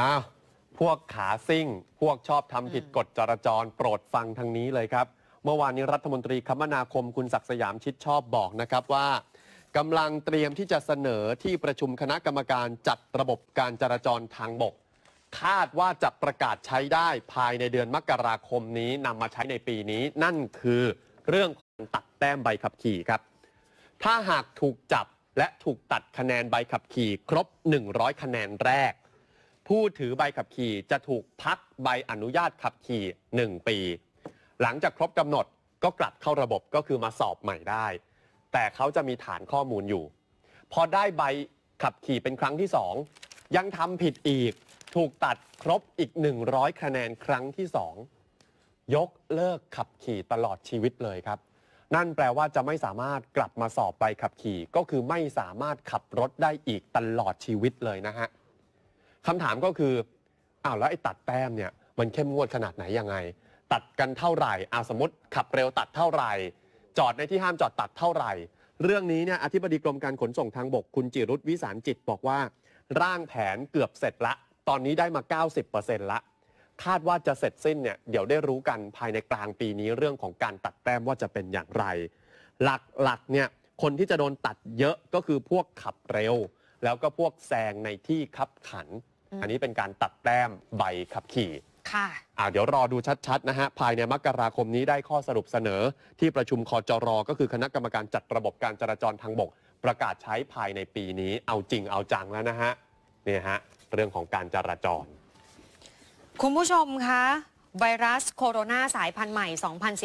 อ้าวพวกขาซิ่งพวกชอบทำผิดกฎจราจรโปรดฟังทางนี้เลยครับ เมื่อวานนี้รัฐมนตรีคมนาคมคุณศักดิ์สยามชิดชอบบอกนะครับ ว่ากำลังเตรียมที่จะเสนอที่ประชุมคณะกรรมการจัดระบบการจราจรทางบก คาดว่าจะประกาศใช้ได้ภายในเดือนมกราคมนี้นำมาใช้ในปีนี้ นั่นคือเรื่องของตัดแต้มใบขับขี่ครับถ้าหากถูกจับและถูกตัดคะแนนใบขับขี่ ครบ 100 คะแนนแรกผู้ถือใบขับขี่จะถูกพักใบอนุญาตขับขี่ 1 ปี หลังจากครบกำหนดก็กลับเข้าระบบก็คือมาสอบใหม่ได้ แต่เขาจะมีฐานข้อมูลอยู่ พอได้ใบขับขี่เป็นครั้งที่ 2 ยังทำผิดอีกถูกตัดครบอีก 100 คะแนนครั้งที่ 2 ยกเลิกขับขี่ตลอดชีวิตเลยครับ นั่นแปลว่าจะไม่สามารถกลับมาสอบใบขับขี่ก็คือไม่สามารถขับรถได้อีกตลอดชีวิตเลยนะฮะคำถามก็คือ อ้าวแล้วไอ้ตัดแต้มเนี่ยมันเข้มงวดขนาดไหนยังไง ตัดกันเท่าไหร่อาสมมติขับเร็วตัดเท่าไหร่ จอดในที่ห้ามจอดตัดเท่าไหร่ เรื่องนี้เนี่ยอธิบดีกรมการขนส่งทางบกคุณจิรุธวิสารจิตบอกว่า ร่างแผนเกือบเสร็จละตอนนี้ได้มา90%ละคาดว่าจะเสร็จสิ้นเนี่ยเดี๋ยวได้รู้กันภายในกลางปีนี้เรื่องของการตัดแต้มว่าจะเป็นอย่างไร หลักๆเนี่ยคนที่จะโดนตัดเยอะก็คือพวกขับเร็ว แล้วก็พวกแซงในที่ขับขันอันนี้เป็นการตัดแต้มใบขับขี่ ค่ะอ่าเดี๋ยวรอดูชัดๆนะฮะ ภายในมกราคมนี้ได้ข้อสรุปเสนอ ที่ประชุมคอจรอ ก็คือคณะกรรมการจัดระบบการจราจรทางบก ประกาศใช้ภายในปีนี้ เอาจริงเอาจังแล้วนะฮะ เนี่ยฮะ เรื่องของการจราจร คุณผู้ชมคะ ไวรัสโคโรนาสายพันธุ์ใหม่ 2010